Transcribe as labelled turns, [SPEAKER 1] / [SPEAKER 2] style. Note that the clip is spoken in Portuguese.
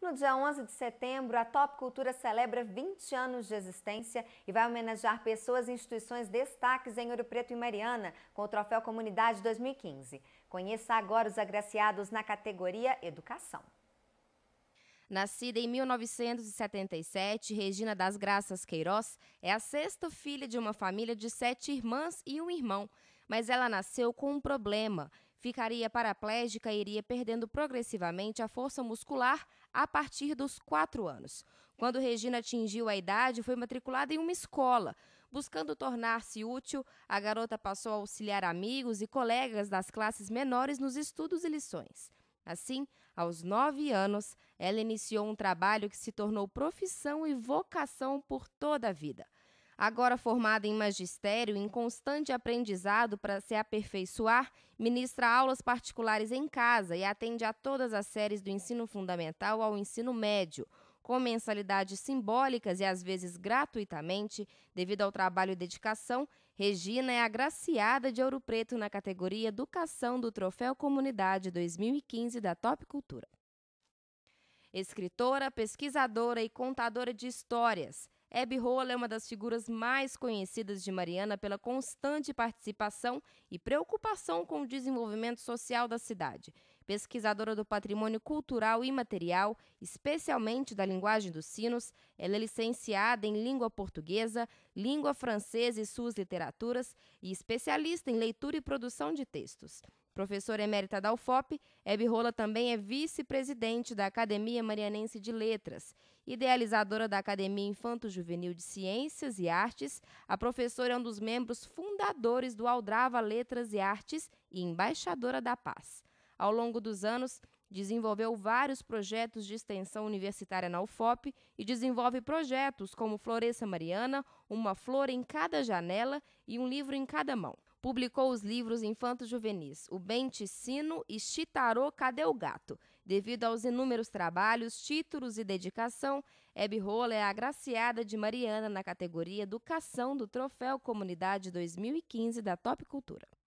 [SPEAKER 1] No dia 11 de setembro, a Top Cultura celebra 20 anos de existência e vai homenagear pessoas e instituições destaques em Ouro Preto e Mariana com o Troféu Comunidade 2015. Conheça agora os agraciados na categoria Educação.
[SPEAKER 2] Nascida em 1977, Regina das Graças Queiroz é a sexta filha de uma família de sete irmãs e um irmão, mas ela nasceu com um problema – ficaria paraplégica e iria perdendo progressivamente a força muscular a partir dos quatro anos. Quando Regina atingiu a idade, foi matriculada em uma escola. Buscando tornar-se útil, a garota passou a auxiliar amigos e colegas das classes menores nos estudos e lições. Assim, aos nove anos, ela iniciou um trabalho que se tornou profissão e vocação por toda a vida. Agora formada em magistério, em constante aprendizado para se aperfeiçoar, ministra aulas particulares em casa e atende a todas as séries do ensino fundamental ao ensino médio, com mensalidades simbólicas e às vezes gratuitamente, devido ao trabalho e dedicação. Regina é agraciada de Ouro Preto na categoria Educação do Troféu Comunidade 2015 da Top Cultura. Escritora, pesquisadora e contadora de histórias, Hebe Rola é uma das figuras mais conhecidas de Mariana pela constante participação e preocupação com o desenvolvimento social da cidade. Pesquisadora do patrimônio cultural e material, especialmente da linguagem dos sinos, ela é licenciada em língua portuguesa, língua francesa e suas literaturas e especialista em leitura e produção de textos. Professora emérita da UFOP, Hebe Rola também é vice-presidente da Academia Marianense de Letras. Idealizadora da Academia Infanto-Juvenil de Ciências e Artes, a professora é um dos membros fundadores do Aldrava Letras e Artes e embaixadora da paz. Ao longo dos anos, desenvolveu vários projetos de extensão universitária na UFOP e desenvolve projetos como Floresça Mariana, Uma Flor em Cada Janela e Um Livro em Cada Mão publicou os livros infanto-juvenis O Sino e Chitarô Cadê o Gato. Devido aos inúmeros trabalhos, títulos e dedicação, Hebe Rola é agraciada de Mariana na categoria Educação do Troféu Comunidade 2015 da Top Cultura.